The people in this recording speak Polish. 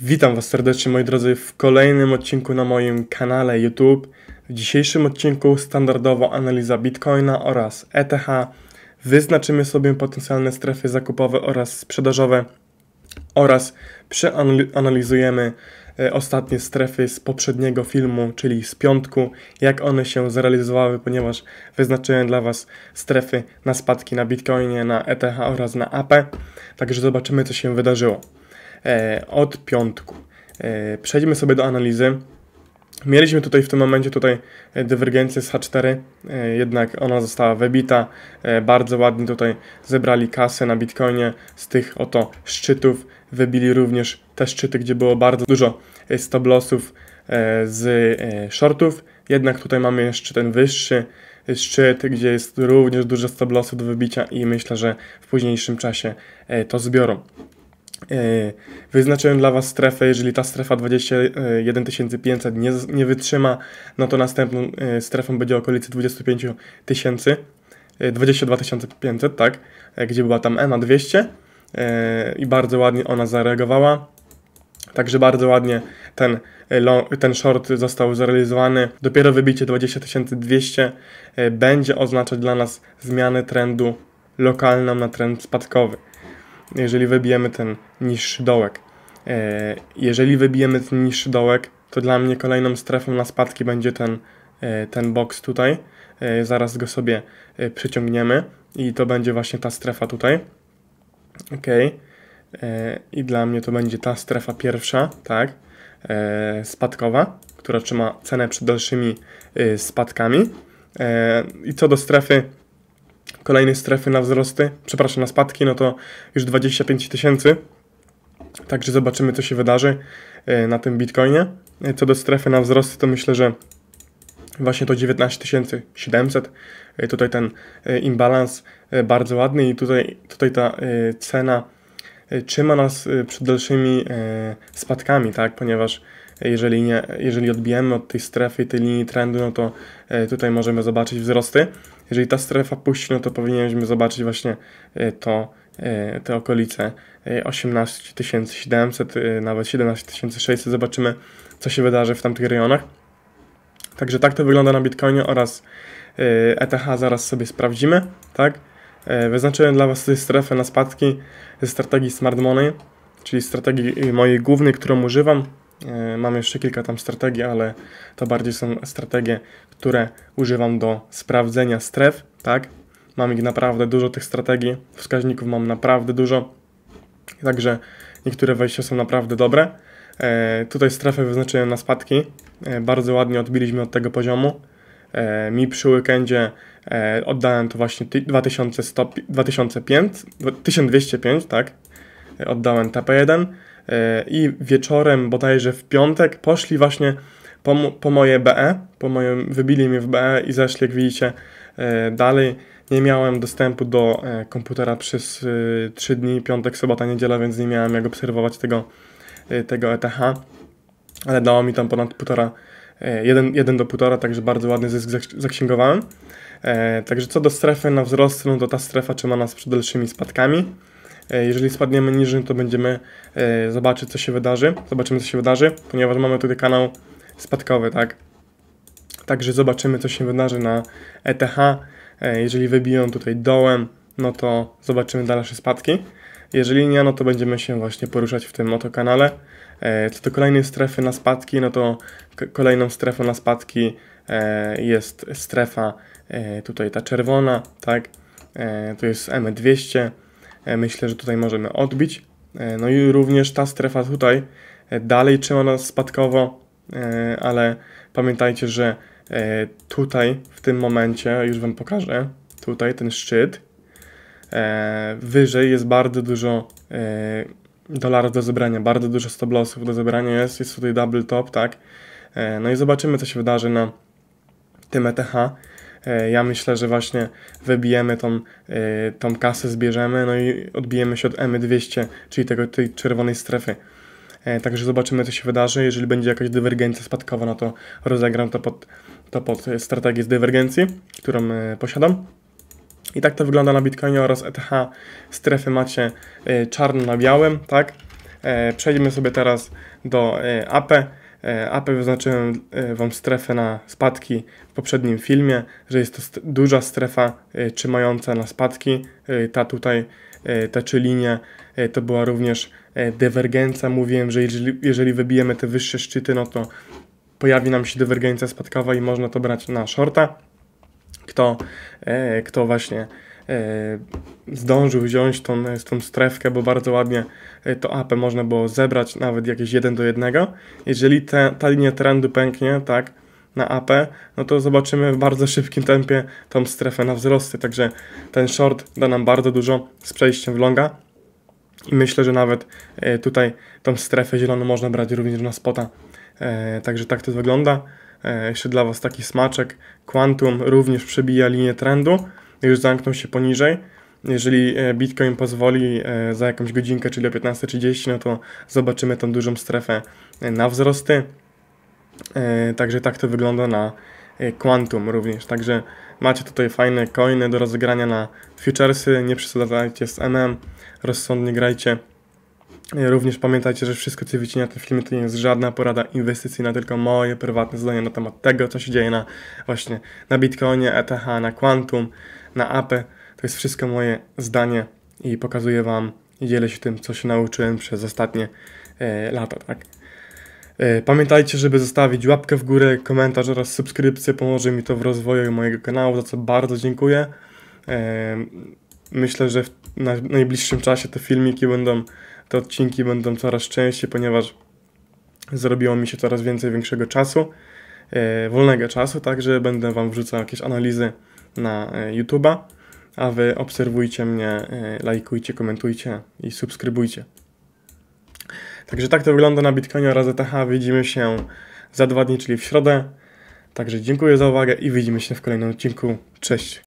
Witam Was serdecznie moi drodzy w kolejnym odcinku na moim kanale YouTube. W dzisiejszym odcinku standardowo analiza Bitcoina oraz ETH. Wyznaczymy sobie potencjalne strefy zakupowe oraz sprzedażowe oraz przeanalizujemy e, ostatnie strefy z poprzedniego filmu, czyli z piątku, jak one się zrealizowały, ponieważ wyznaczyłem dla Was strefy na spadki na Bitcoinie, na ETH oraz na AP. Także zobaczymy co się wydarzyło. E, od piątku. E, przejdźmy sobie do analizy. Mieliśmy tutaj w tym momencie tutaj e, dywergencję z H4, jednak ona została wybita. Bardzo ładnie tutaj zebrali kasę na Bitcoinie z tych oto szczytów. Wybili również te szczyty, gdzie było bardzo dużo stop lossów z shortów. Jednak tutaj mamy jeszcze ten wyższy szczyt, gdzie jest również dużo stop lossów do wybicia i myślę, że w późniejszym czasie to zbiorą. E, wyznaczyłem dla Was strefę, jeżeli ta strefa 21500 nie, nie wytrzyma, no to następną e, strefą będzie okolicy 25 tysięcy, 22 e, 500, tak, gdzie była tam EMA 200 i bardzo ładnie ona zareagowała. Także bardzo ładnie ten, long, ten short został zrealizowany. Dopiero wybicie 20200 będzie oznaczać dla nas zmianę trendu lokalną na trend spadkowy jeżeli wybijemy ten niższy dołek. E, jeżeli wybijemy ten niższy dołek, to dla mnie kolejną strefą na spadki będzie ten, e, ten boks tutaj. E, zaraz go sobie przyciągniemy i to będzie właśnie ta strefa tutaj. Ok. I dla mnie to będzie ta strefa pierwsza, tak, spadkowa, która trzyma cenę przed dalszymi y, spadkami. I co do strefy kolejnej strefy na wzrosty, przepraszam, na spadki, no to już 25 tysięcy. Także zobaczymy, co się wydarzy e, na tym Bitcoinie. E, co do strefy na wzrosty, to myślę, że właśnie to 19 700. E, tutaj ten imbalans bardzo ładny i tutaj, tutaj ta cena trzyma nas przed dalszymi spadkami, tak, ponieważ jeżeli, nie, jeżeli odbijemy od tej strefy, tej linii trendu, no to e, tutaj możemy zobaczyć wzrosty. Jeżeli ta strefa puści, no to powinniśmy zobaczyć właśnie e, to, e, te okolice 18 700, nawet 17 600. Zobaczymy, co się wydarzy w tamtych rejonach. Także tak to wygląda na Bitcoinie oraz ETH zaraz sobie sprawdzimy, tak? Wyznaczyłem dla Was tutaj strefę na spadki ze strategii Smart Money, czyli strategii mojej głównej, którą używam. E, mam jeszcze kilka tam strategii, ale to bardziej są strategie, które używam do sprawdzenia stref, tak? Mam ich naprawdę dużo tych strategii, wskaźników mam naprawdę dużo, także niektóre wejścia są naprawdę dobre. E, tutaj strefę wyznaczyłem na spadki, e, bardzo ładnie odbiliśmy od tego poziomu. Mi przy weekendzie oddałem to właśnie 2100, 1205, tak? Oddałem TP1 i wieczorem, bodajże w piątek, poszli właśnie po, po moje BE, po moim, wybili mnie w BE i zeszli, jak widzicie, e, dalej. Nie miałem dostępu do e, komputera przez 3 e, dni, piątek, sobota, niedziela, więc nie miałem jak obserwować tego, tego ETH, ale dało mi tam ponad półtora, 1, 1 do półtora, także bardzo ładny zysk zaksięgowałem. Także co do strefy na wzrost, no to ta strefa trzyma nas przed dalszymi spadkami. E, jeżeli spadniemy niżej, to będziemy e, zobaczyć, co się wydarzy. Zobaczymy, co się wydarzy, ponieważ mamy tutaj kanał spadkowy, tak? Także zobaczymy, co się wydarzy na ETH. E, jeżeli wybiją tutaj dołem, no to zobaczymy dalsze spadki. Jeżeli nie, no to będziemy się właśnie poruszać w tym oto kanale. Co do kolejnej strefy na spadki, no to kolejną strefą na spadki jest strefa tutaj ta czerwona, tak? To jest M200, E, myślę, że tutaj możemy odbić. E, no i również ta strefa tutaj e, dalej trzyma nas spadkowo, ale pamiętajcie, że tutaj w tym momencie, już Wam pokażę, tutaj ten szczyt, wyżej jest bardzo dużo dolarów do zebrania, bardzo dużo stoblosów do zebrania jest, jest tutaj double top, tak? No i zobaczymy, co się wydarzy na tym ETH. E, ja myślę, że właśnie wybijemy tą, e, tą kasę, zbierzemy, no i odbijemy się od EMY 200, czyli tego, tej czerwonej strefy. E, także zobaczymy, co się wydarzy. Jeżeli będzie jakaś dywergencja spadkowa, no to rozegram to pod, to pod strategię z dywergencji, którą posiadam. I tak to wygląda na Bitcoinie oraz ETH. Strefy macie czarno na białym, tak? Przejdźmy sobie teraz do AP. E, Apple wyznaczyłem e, Wam strefę na spadki w poprzednim filmie, że jest to st duża strefa e, trzymająca na spadki. Ta tutaj, ta czy linia, to była również dywergencja. Mówiłem, że jeżeli, jeżeli wybijemy te wyższe szczyty, no to pojawi nam się dywergencja spadkowa i można to brać na shorta. Kto, kto właśnie E, zdążył wziąć tą, e, tą strefkę, bo bardzo ładnie e, to AP można było zebrać, nawet jakieś 1 do 1. Jeżeli te, ta linia trendu pęknie, tak, na AP, no to zobaczymy w bardzo szybkim tempie tą strefę na wzrosty, także ten short da nam bardzo dużo z przejściem w longa. I myślę, że nawet tutaj tą strefę zieloną można brać również na spota. Także tak to wygląda. Jeszcze dla Was taki smaczek. Quantum również przebija linię trendu już zamkną się poniżej. Jeżeli e, Bitcoin pozwoli e, za jakąś godzinkę, czyli o 15.30, no to zobaczymy tą dużą strefę e, na wzrosty. Także tak to wygląda na Quantum również. Także macie tutaj fajne coiny do rozegrania na futuresy. Nie przesadzajcie z MM, rozsądnie grajcie. Również pamiętajcie, że wszystko, co widzicie na tym filmie, to nie jest żadna porada inwestycyjna, tylko moje prywatne zdanie na temat tego, co się dzieje na właśnie na Bitcoinie, ETH, na Quantum, na Ape. To jest wszystko moje zdanie i pokazuję Wam i dzielę się tym, co się nauczyłem przez ostatnie e, lata, tak? E, pamiętajcie, żeby zostawić łapkę w górę, komentarz oraz subskrypcję. Pomoże mi to w rozwoju mojego kanału, za co bardzo dziękuję. E, myślę, że w na najbliższym czasie te filmiki będą te odcinki będą coraz częściej, ponieważ zrobiło mi się coraz więcej większego czasu, e, wolnego czasu, także będę Wam wrzucał jakieś analizy na e, YouTube'a, a Wy obserwujcie mnie, e, lajkujcie, komentujcie i subskrybujcie. Także tak to wygląda na Bitcoinie oraz ETH. Widzimy się za dwa dni, czyli w środę. Także dziękuję za uwagę i widzimy się w kolejnym odcinku. Cześć!